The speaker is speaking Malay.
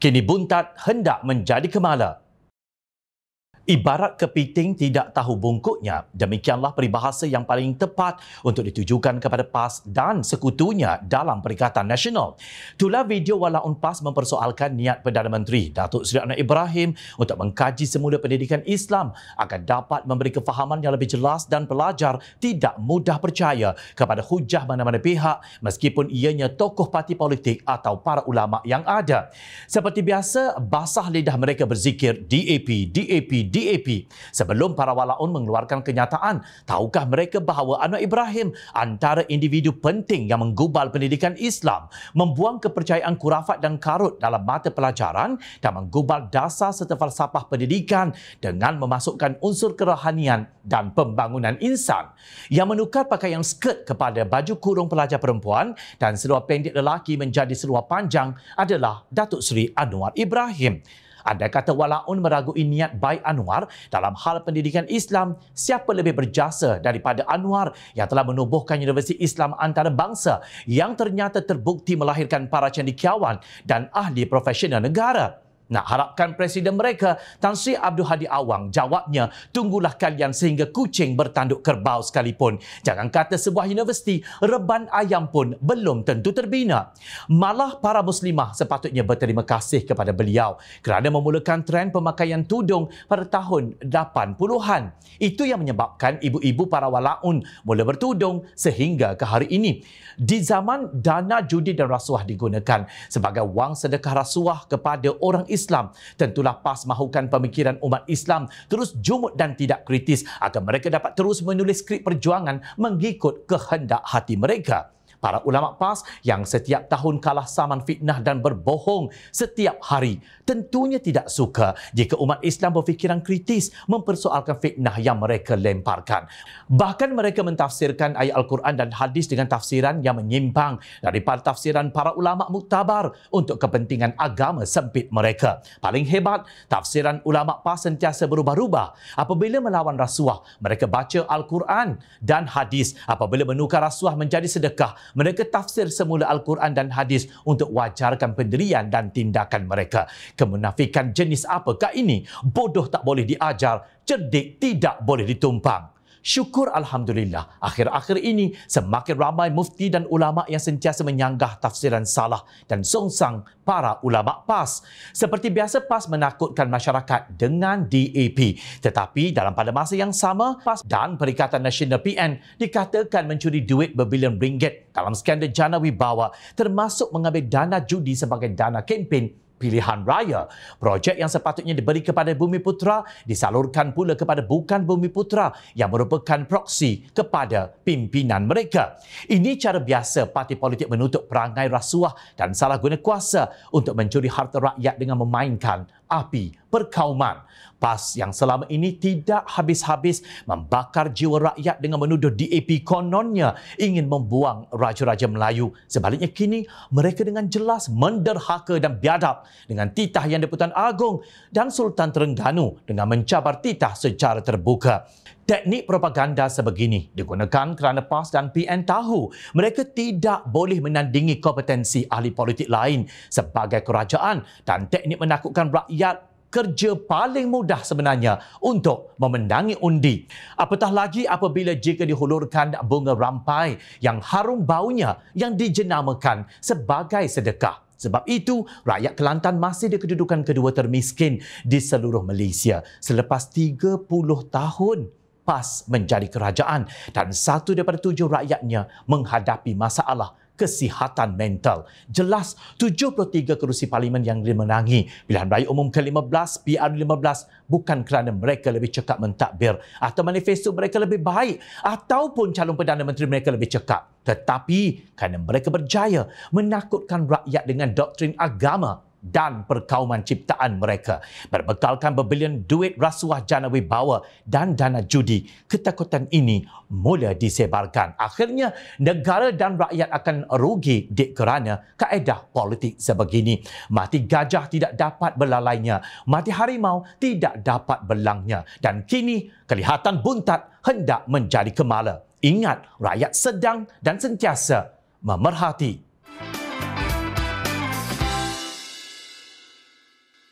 kini buntat hendak menjadi kemala. Ibarat kepiting tidak tahu bungkuknya, demikianlah peribahasa yang paling tepat untuk ditujukan kepada PAS dan sekutunya dalam Perikatan Nasional. Itulah video walaupun PAS mempersoalkan niat Perdana Menteri Datuk Seri Anwar Ibrahim untuk mengkaji semula pendidikan Islam agar dapat memberi kefahaman yang lebih jelas dan pelajar tidak mudah percaya kepada hujah mana-mana pihak meskipun ianya tokoh parti politik atau para ulama yang ada. Seperti biasa, basah lidah mereka berzikir DAP, DAP, DAP DAP sebelum para walaun mengeluarkan kenyataan. Tahukah mereka bahawa Anwar Ibrahim antara individu penting yang menggubal pendidikan Islam, membuang kepercayaan kurafat dan karut dalam mata pelajaran dan menggubal dasar serta falsafah pendidikan dengan memasukkan unsur kerohanian dan pembangunan insan. Yang menukar pakaian skirt kepada baju kurung pelajar perempuan dan seluar pendek lelaki menjadi seluar panjang adalah Datuk Seri Anwar Ibrahim. Anda kata walaupun meragui niat baik Anwar dalam hal pendidikan Islam, siapa lebih berjasa daripada Anwar yang telah menubuhkan Universiti Islam Antarabangsa yang ternyata terbukti melahirkan para cendekiawan dan ahli profesional negara? Nak harapkan presiden mereka, Tan Sri Abdul Hadi Awang jawabnya, tunggulah kalian sehingga kucing bertanduk kerbau sekalipun. Jangan kata sebuah universiti, reban ayam pun belum tentu terbina. Malah para muslimah sepatutnya berterima kasih kepada beliau kerana memulakan tren pemakaian tudung pada tahun 80-an. Itu yang menyebabkan ibu-ibu para walaun mula bertudung sehingga ke hari ini. Di zaman dana judi dan rasuah digunakan sebagai wang sedekah rasuah kepada orang Islam. Tentulah PAS mahukan pemikiran umat Islam terus jumud dan tidak kritis agar mereka dapat terus menulis skrip perjuangan mengikut kehendak hati mereka. Para ulama PAS yang setiap tahun kalah saman fitnah dan berbohong setiap hari tentunya tidak suka jika umat Islam berfikiran kritis mempersoalkan fitnah yang mereka lemparkan. Bahkan mereka mentafsirkan ayat Al-Quran dan hadis dengan tafsiran yang menyimpang daripada tafsiran para ulama muktabar untuk kepentingan agama sempit mereka. Paling hebat, tafsiran ulama PAS sentiasa berubah-ubah. Apabila melawan rasuah, mereka baca Al-Quran dan hadis. Apabila menukar rasuah menjadi sedekah, mereka tafsir semula Al-Quran dan hadis untuk wajarkan pendirian dan tindakan mereka. Kemunafikan jenis apakah ini? Bodoh tak boleh diajar, cerdik tidak boleh ditumpang. Syukur Alhamdulillah, akhir-akhir ini semakin ramai mufti dan ulama yang sentiasa menyanggah tafsiran salah dan songsang para ulama PAS. Seperti biasa, PAS menakutkan masyarakat dengan DAP. Tetapi dalam pada masa yang sama, PAS dan Perikatan Nasional PN dikatakan mencuri duit berbilion ringgit dalam skandal jana wibawa termasuk mengambil dana judi sebagai dana kempen pilihan raya. Projek yang sepatutnya diberi kepada Bumi Putra disalurkan pula kepada bukan Bumi Putra yang merupakan proksi kepada pimpinan mereka. Ini cara biasa parti politik menutup perangai rasuah dan salah guna kuasa untuk mencuri harta rakyat dengan memainkan api perkauman. PAS yang selama ini tidak habis-habis membakar jiwa rakyat dengan menuduh DAP kononnya ingin membuang raja-raja Melayu. Sebaliknya kini mereka dengan jelas menderhaka dan biadab dengan titah yang diputan agung dan Sultan Terengganu dengan mencabar titah secara terbuka. Teknik propaganda sebegini digunakan kerana PAS dan PN tahu mereka tidak boleh menandingi kompetensi ahli politik lain sebagai kerajaan dan teknik menakutkan rakyat kerja paling mudah sebenarnya untuk memenangi undi. Apatah lagi apabila jika dihulurkan bunga rampai yang harum baunya yang dijenamakan sebagai sedekah. Sebab itu, rakyat Kelantan masih di kedudukan kedua termiskin di seluruh Malaysia selepas 30 tahun PAS menjadi kerajaan dan satu daripada tujuh rakyatnya menghadapi masalah kesihatan mental. Jelas 73 kerusi parlimen yang dimenangi pilihan raya umum ke-15 PR15 bukan kerana mereka lebih cekap mentadbir atau manifesto mereka lebih baik ataupun calon Perdana Menteri mereka lebih cekap. Tetapi kerana mereka berjaya menakutkan rakyat dengan doktrin agama dan perkauman ciptaan mereka. Berbekalkan berbilion duit rasuah jana wibawa dan dana judi, ketakutan ini mula disebarkan. Akhirnya, negara dan rakyat akan rugi dik kerana kaedah politik sebegini. Mati gajah tidak dapat berlalainya, mati harimau tidak dapat belangnya. Dan kini, kelihatan buntat hendak menjadi kemala. Ingat, rakyat sedang dan sentiasa memerhati